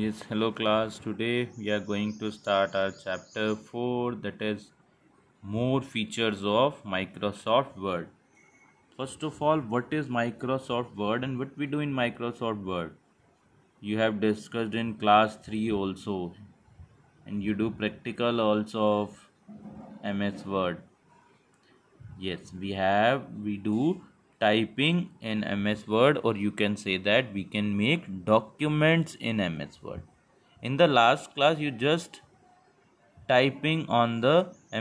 yes hello class today we are going to start our chapter 4 that is more features of microsoft word first of all what is microsoft word and what we do in microsoft word you have discussed in class 3 also and you do practical also of ms word yes we have we do typing in MS Word or you can say that we can make documents in MS Word. In the last class you just typing on the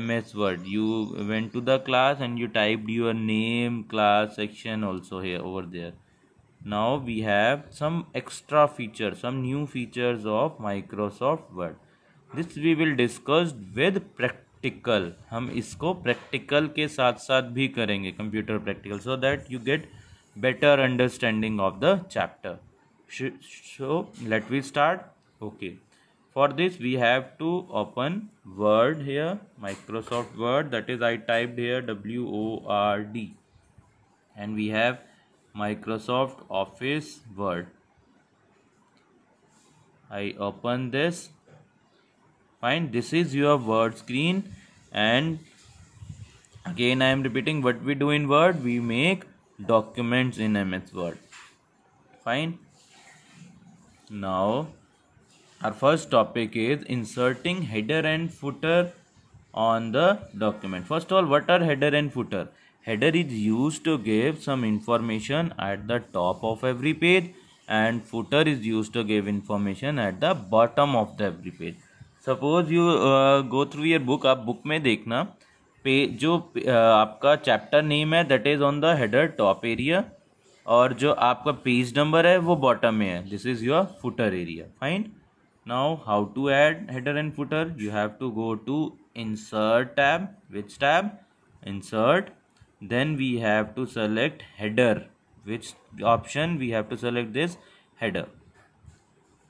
MS Word. You went to the class and you typed your name, class, section also here over there. Now we have some extra features, some new features of Microsoft Word. This we will discuss with practice practical हम इसको practical के साथ साथ भी करेंगे computer practical so that you get better understanding of the chapter so let we start okay for this we have to open Word here Microsoft Word that is I type here W O R D and we have Microsoft Office Word I open this fine this is your Word screen and again i am repeating what we do in word we make documents in ms word fine now our first topic is inserting header and footer on the document first of all what are header and footer header is used to give some information at the top of every page and footer is used to give information at the bottom of the every page suppose you go through your book आप book में देखना पे जो uh, आपका chapter name है that is on the header top area और जो आपका पेज नंबर है वो बॉटम में है this is your footer area fine now how to add header and footer you have to go to insert tab which tab insert then we have to select header which option we have to select this header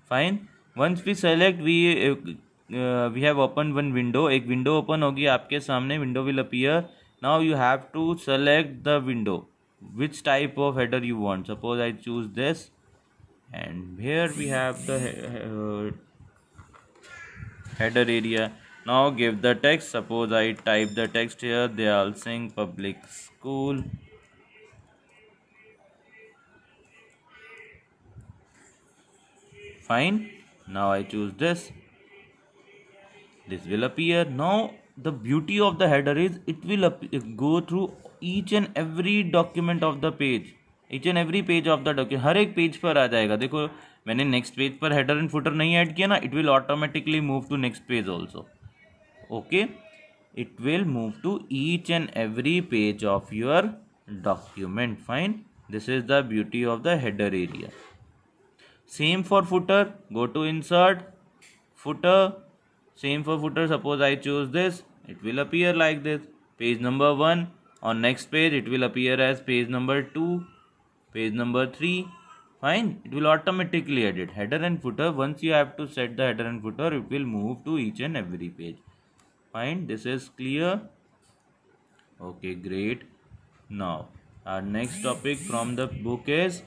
fine once we select we we have open one window एक window open होगी आपके सामने window will appear now you have to select the window which type of header you want suppose I choose this and here we have header area now give the text suppose I type the text here Dayal Singh public school fine now I choose this this will appear now the beauty of the header is it will go through each and every document of the page each and every page of the document हर एक page पर आ जाएगा देखो मैंने next page पर header and footer नहीं add किया ना it will automatically move to next page also okay it will move to each and every page of your document fine this is the beauty of the header area same for footer go to insert footer Same for footer. Suppose I choose this. It will appear like this. Page number 1. On next page it will appear as page number 2. Page number 3. Fine. It will automatically edit header and footer. Once you have to set the header and footer it will move to each and every page. Fine. This is clear. Okay great. Now our next topic from the book is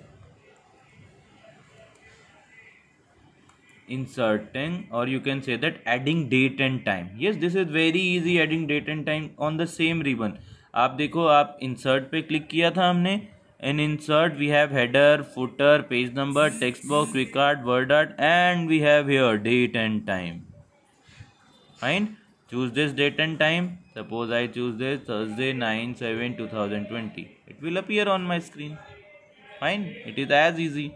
inserting or you can say that adding date and time yes this is very easy adding date and time on the same ribbon आप देखो आप insert पे click किया था हमने in insert we have header footer page number text box quick art word art and we have here date and time fine choose this date and time suppose I choose this Thursday 9 7 2020 it will appear on my screen fine it is as easy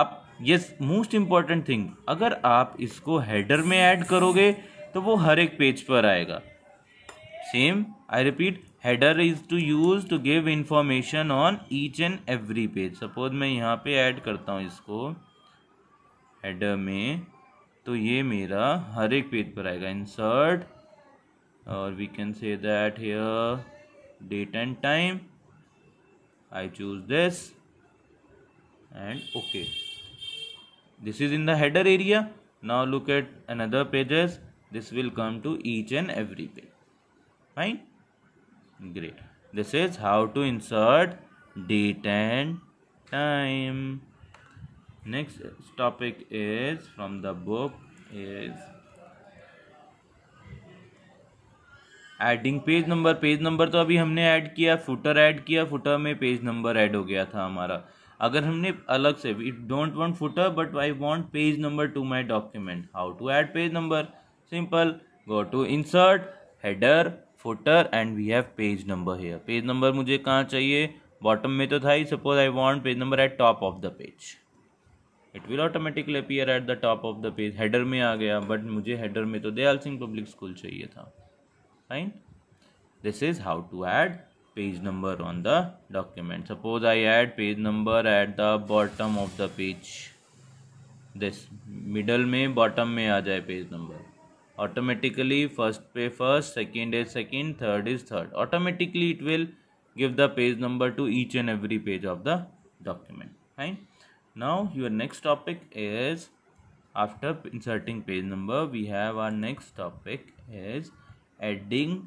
आप ये most important thing अगर आप इसको header में add करोगे तो वो हर एक पेज पर आएगा same I repeat header is to use to give information on each and every page suppose मैं यहाँ पे ऐड करता हूँ इसको हेडर में तो ये मेरा हर एक पेज पर आएगा इंसर्ट और we can say that here date and time I choose this and okay this is in the header area now look at another pages this will come to each and every page fine great this is how to insert date and time next topic is from the book is adding page number page number तो अभी हमने add किया footer add किया footer में page number add हो गया था हमारा अगर हमने अलग से we don't want footer but I want page number to my document how to add page number simple go to insert header footer and we have page number here page number मुझे कहाँ चाहिए bottom में तो था ही suppose I want page number at top of the page it will automatically appear at the top of the page header में आ गया बट मुझे हेडर में तो दयाल सिंह पब्लिक स्कूल चाहिए था fine this is how to add page number on the document suppose i add page number at the bottom of the page this middle may, bottom may, जाए page number automatically first page, first second is second third is third automatically it will give the page number to each and every page of the document fine now your next topic is after inserting page number we have our next topic is adding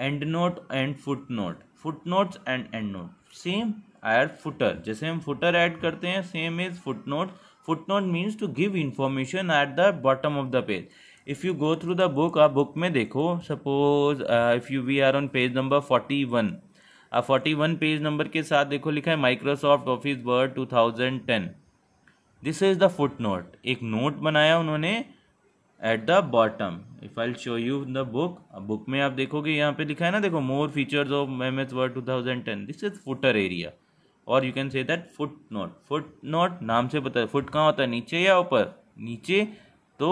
end note and foot note foot notes and end note same are footer जैसे हम footer add करते हैं same is foot note foot note means to give information at the bottom of the page if you go through the book आप book में देखो suppose if you we are on page number forty one forty one page number के साथ देखो लिखा है Microsoft Office word two thousand ten this is the foot note एक note बनाया उन्होंने at the bottom if I show you the book book में आप देखोगे यहाँ पे लिखा है ना देखो more features of M S Word two thousand ten this is footer area और you can say that foot note foot note नाम से पता है फुट कहाँ होता है नीचे या ऊपर नीचे तो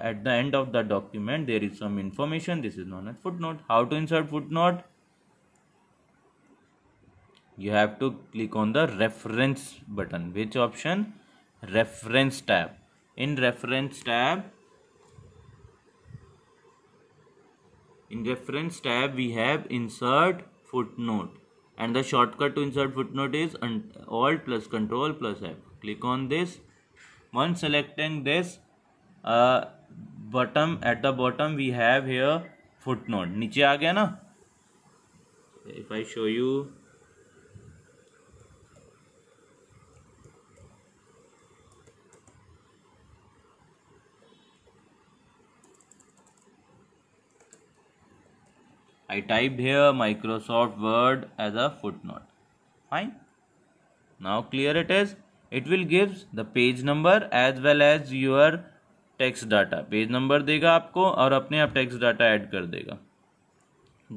at the end of the document there is some information this is known at foot note how to insert foot note you have to click on the reference button which option reference tab in reference tab in reference tab we have insert footnote and the shortcut to insert footnote is alt plus control plus f click on this once selecting this uh, bottom at the bottom we have here footnote niche aa gaya na if i show you I typed here Microsoft Word as a footnote. Fine. Now clear it is. It will gives the page number as well as your text data. Page number देगा आपको और अपने आप text data add कर देगा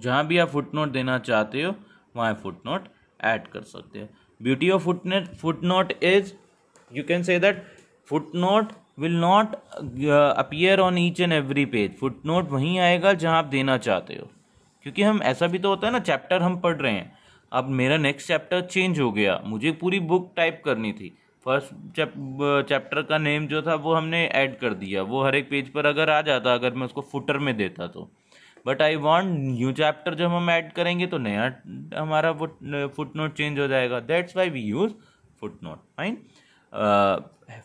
जहाँ भी आप footnote देना चाहते हो वहाँ footnote add कर सकते हो Beauty of footnote footnote is you can say that footnote will not will not appear on each and every page वहीं आएगा जहाँ आप देना चाहते हो क्योंकि हम ऐसा भी तो होता है ना चैप्टर हम पढ़ रहे हैं अब मेरा नेक्स्ट चैप्टर चेंज हो गया मुझे पूरी बुक टाइप करनी थी फर्स्ट चैप्टर का नेम जो था वो हमने ऐड कर दिया वो हर एक पेज पर अगर आ जाता अगर मैं उसको फुटर में देता तो but I want new chapter जब हम ऐड करेंगे तो नया हमारा वो फुट नोट चेंज हो जाएगा that's why we use foot note fine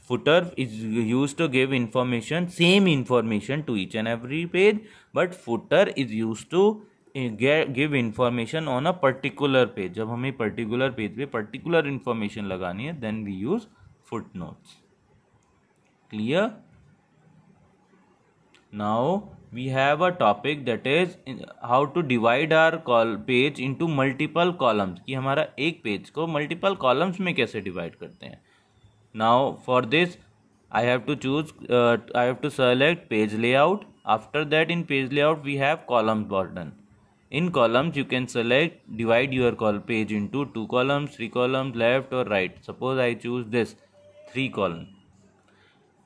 footer is use to give information same information to each and every page but footer is use to give information on a particular page जब हमें particular page पे particular information लगानी है then we use foot notes clear now we have a topic that is how to divide our call page into multiple columns कि हमारा एक page को multiple columns में कैसे डिवाइड करते हैं now for this I have to choose I have to select page layout after that in page layout we have column border in columns you can select divide your page into two columns three columns left or right suppose i choose this three column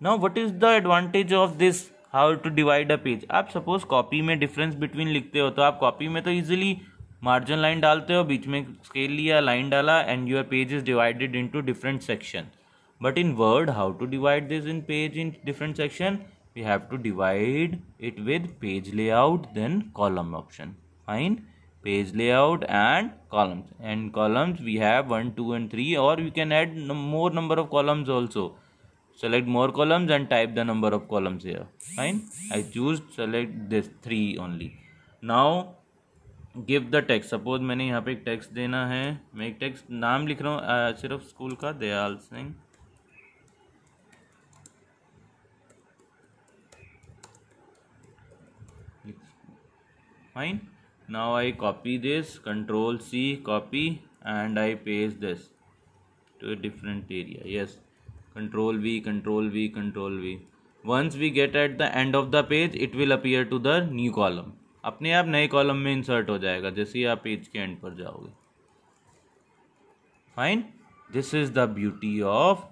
now what is the advantage of this how to divide a page आप suppose copy me difference between लिखते हो copy me easily margin line डालते हो बीच scale लिया line डाला and your page is divided into different section but in word how to divide this in page in different section we have to divide it with page layout then column option find page layout and columns and columns we have 1 2 and 3 or you can add more number of columns also select more columns and type the number of columns here fine i choose select this 3 only now give the text suppose मैंने यहाँ पे एक text देना है मैं text naam likh raha hu हूँ सिर्फ school का Dayal Singh fine now I copy this control C copy and I paste this to a different area yes control V control V control V once we get at the end of the page it will appear to the new column अपने आप नए column में insert हो जाएगा जैसे ही आप page के end पर जाओगे fine this is the beauty of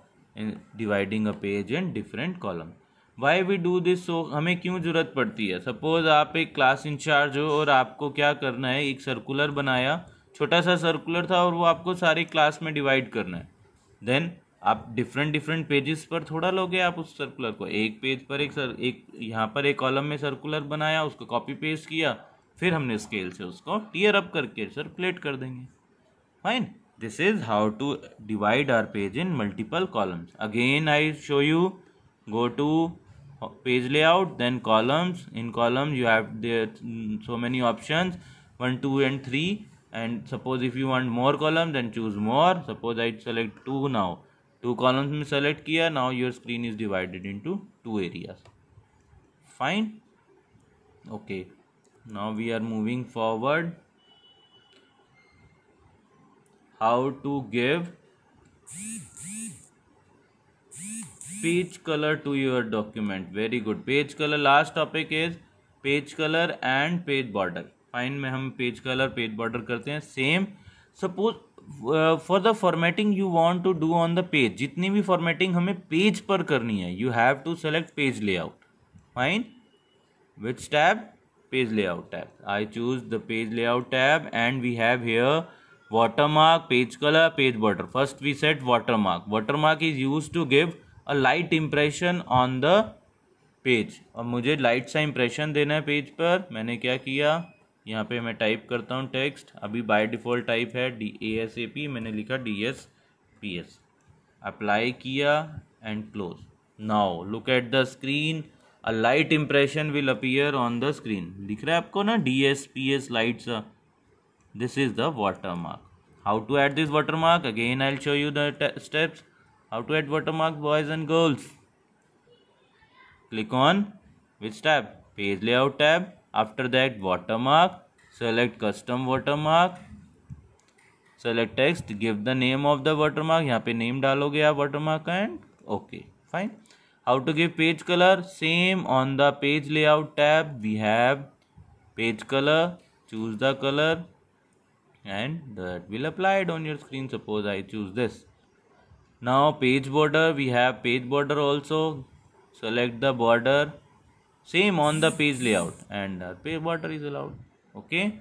dividing a page in different columns. Why we do this so हमें क्यों ज़रूरत पड़ती है सपोज़ आप एक क्लास इंचार्ज हो और आपको क्या करना है एक सर्कुलर बनाया छोटा सा सर्कुलर था और वो आपको सारी क्लास में डिवाइड करना है देन आप डिफरेंट डिफरेंट पेजेस पर थोड़ा लोगे आप उस सर्कुलर को एक पेज पर एक सर एक यहाँ पर एक कॉलम में सर्कुलर बनाया उसको कॉपी पेस्ट किया फिर हमने स्केल से उसको टीयर अप करके सर्कुलेट कर देंगे fine this is how to divide our page in multiple columns again I show you go to uh, page layout then columns in columns you have there so many options 1 2 and 3 and suppose if you want more columns then choose more suppose i select 2 now two columns mein select kiya now your screen is divided into two areas fine okay now we are moving forward how to give page colour to your document very good page colour last topic is page colour and page border fine में हम page colour page border करते हैं same suppose for the formatting you want to do on the page जितनी भी formatting हमें page पर करनी है you have to select page layout fine which tab page layout tab I choose the page layout tab and we have here watermark page color page border first we mark watermark watermark is used to give a light impression on the page और मुझे light सा impression देना है page पर मैंने क्या किया यहाँ पे मैं टाइप करता हूँ टेक्स्ट अभी बाय डिफ़ॉल्ट टाइप है D A S A P मैंने लिखा D S P S apply किया and close now look at the screen a light impression will appear on the screen दिख रहा है आपको ना D S P S lights this is the watermark how to add this watermark again i'll show you the steps how to add watermark boys and girls click on which tab page layout tab after that watermark select custom watermark select text give the name of the watermark yahan pe name daloge aap watermark and okay fine how to give page color same on the page layout tab we have page color choose the color and that will applied on your screen suppose I choose this now page border we have page border also select the border same on the page layout and uh, page border is allowed okay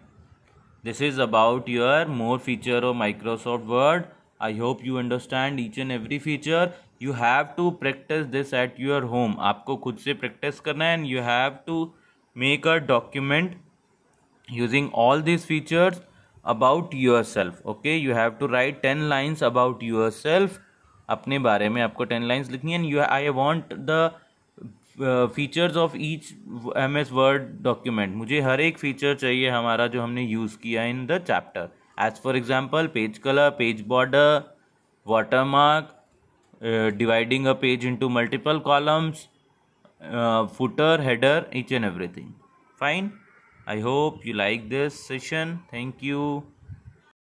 this is about your more feature of Microsoft Word I hope you understand each and every feature you have to practice this at your home आपको खुद से practice करना है and you have to make a document using all these features about yourself okay you have to write ten lines about yourself अपने बारे में आपको ten lines लिखनी है you I want the features of each M S Word document मुझे हर एक feature चाहिए हमारा जो हमने यूज़ किया in the chapter as for example page colour page border watermark dividing a page into multiple columns footer header each and everything fine i hope you like this session thank you